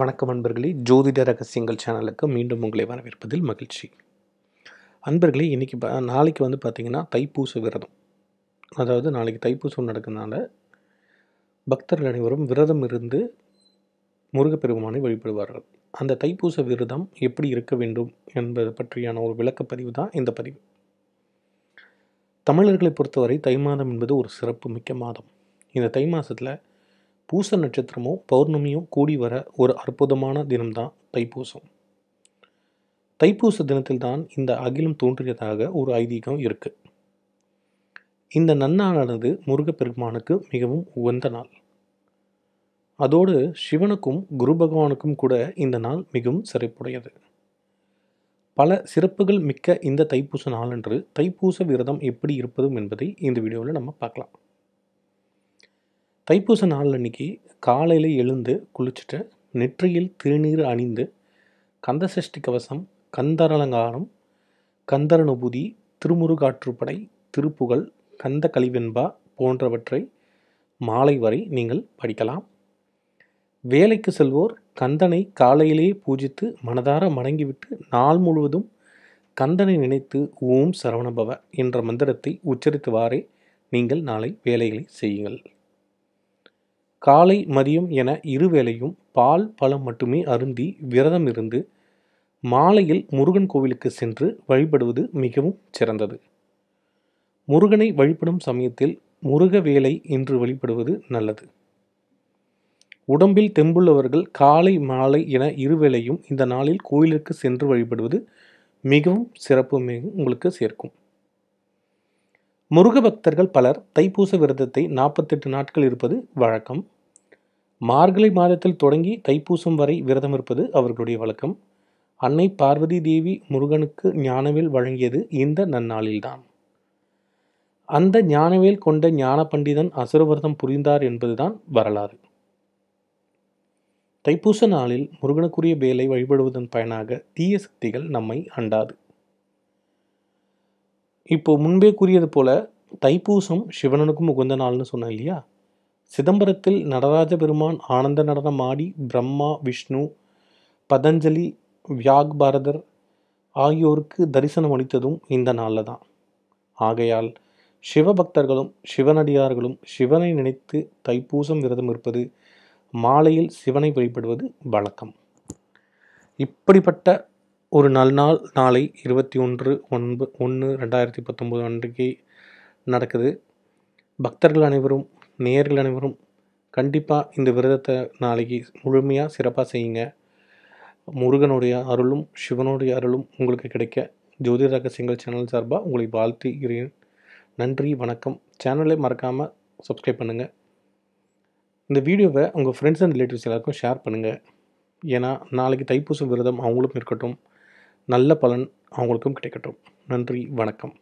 வணக்கம் அன்பர்களே ஜோதிட ரகசியங்கள் சேனலுக்கு மீண்டும் உங்களை வரவேற்பதில் மகிழ்ச்சி அன்பர்களே இன்றைக்கி நாளைக்கு வந்து பார்த்திங்கன்னா தைப்பூச விரதம் அதாவது நாளைக்கு தைப்பூசம் நடக்கிறதுனால பக்தர்கள் அனைவரும் விரதம் இருந்து முருகப்பெருமானை வழிபடுவார்கள் அந்த தைப்பூச விரதம் எப்படி இருக்க வேண்டும் என்பது பற்றியான ஒரு விளக்கப்பதிவு தான் இந்த பதிவு தமிழர்களை பொறுத்தவரை தை மாதம் என்பது ஒரு சிறப்பு மிக்க மாதம் இந்த தை மாதத்தில் பூச நட்சத்திரமும் பௌர்ணமியும் கூடி வர ஒரு அற்புதமான தினம்தான் தைப்பூசம் தைப்பூச தினத்தில்தான் இந்த அகிலம் தோன்றியதாக ஒரு ஐதீகம் இருக்குது இந்த நன்னாளானது முருகப்பெருமானுக்கு மிகவும் உகந்த நாள் அதோடு சிவனுக்கும் குரு பகவானுக்கும் கூட இந்த நாள் மிகவும் சிறப்புடையது பல சிறப்புகள் மிக்க இந்த தைப்பூச நாளன்று தைப்பூச விரதம் எப்படி இருப்பதும் என்பதை இந்த வீடியோவில் நம்ம பார்க்கலாம் தைப்பூச நாள் அன்னைக்கு காலையில் எழுந்து குளிச்சுட்டு நெற்றியில் திருநீர் அணிந்து கந்த சஷ்டி கவசம் கந்தரலங்காரம் கந்தரனுபூதி திருமுருகாற்றுப்படை திருப்புகழ் கந்த கலிவெண்பா போன்றவற்றை மாலை வரை நீங்கள் படிக்கலாம் வேலைக்கு செல்வோர் கந்தனை காலையிலேயே பூஜித்து மனதார மடங்கிவிட்டு நாள் முழுவதும் கந்தனை நினைத்து ஓம் சரவணபவ என்ற மந்திரத்தை உச்சரித்துவாறே நீங்கள் நாளை வேலைகளை செய்யுங்கள் காலை மதியம் என இருவேளையும் பால் பழம் மட்டுமே அருந்தி விரதம் இருந்து மாலையில் முருகன் கோவிலுக்கு சென்று வழிபடுவது மிகவும் சிறந்தது முருகனை வழிபடும் சமயத்தில் முருக வேலை என்று வழிபடுவது நல்லது உடம்பில் தெம்புள்ளவர்கள் காலை மாலை என இருவேளையும் இந்த நாளில் கோயிலுக்கு சென்று வழிபடுவது மிகவும் சிறப்பு உங்களுக்கு சேர்க்கும் முருக பக்தர்கள் பலர் தைப்பூச விரதத்தை நாற்பத்தெட்டு நாட்கள் இருப்பது வழக்கம் மார்கழி மாதத்தில் தொடங்கி தைப்பூசம் வரை விரதம் இருப்பது அவர்களுடைய வழக்கம் அன்னை பார்வதி தேவி முருகனுக்கு ஞானவேல் வழங்கியது இந்த நன்னாளில்தான் அந்த ஞானவேல் கொண்ட ஞான பண்டிதன் அசுரவிரதம் புரிந்தார் என்பதுதான் வரலாறு தைப்பூச நாளில் முருகனுக்குரிய வேலை வழிபடுவதன் பயனாக தீய சக்திகள் நம்மை அண்டாது இப்போது முன்பே கூறியது போல தைப்பூசம் சிவனனுக்கும் உகந்த நாள்னு சொன்னேன் இல்லையா சிதம்பரத்தில் நடராஜ பெருமான் ஆனந்த நடனம் ஆடி பிரம்மா விஷ்ணு பதஞ்சலி வியாக் பாரதர் ஆகியோருக்கு தரிசனம் அளித்ததும் இந்த நாளில் தான் ஆகையால் சிவபக்தர்களும் சிவனடியார்களும் சிவனை நினைத்து தைப்பூசம் விரதம் இருப்பது மாலையில் சிவனை வழிபடுவது வழக்கம் இப்படிப்பட்ட ஒரு நல்ல நாள் நாளை இருபத்தி ஒன்று ஒன்பது ஒன்று ரெண்டாயிரத்தி பத்தொம்போது அன்றைக்கு நடக்குது பக்தர்கள் அனைவரும் நேயர்கள் அனைவரும் கண்டிப்பாக இந்த விரதத்தை நாளைக்கு முழுமையாக சிறப்பாக செய்யுங்க முருகனுடைய அருளும் சிவனுடைய அருளும் உங்களுக்கு கிடைக்க ஜோதி ரகசியங்கள் சேனல் சார்பாக உங்களை வாழ்த்துகிறேன் நன்றி வணக்கம் சேனலை மறக்காமல் சப்ஸ்கிரைப் பண்ணுங்கள் இந்த வீடியோவை உங்கள் ஃப்ரெண்ட்ஸ் அண்ட் ரிலேட்டிவ்ஸ் எல்லாருக்கும் ஷேர் பண்ணுங்கள் ஏன்னா நாளைக்கு தைப்பூசம் விரதம் அவங்களும் இருக்கட்டும் நல்ல பலன் அவங்களுக்கும் கிடைக்கட்டும் நன்றி வணக்கம்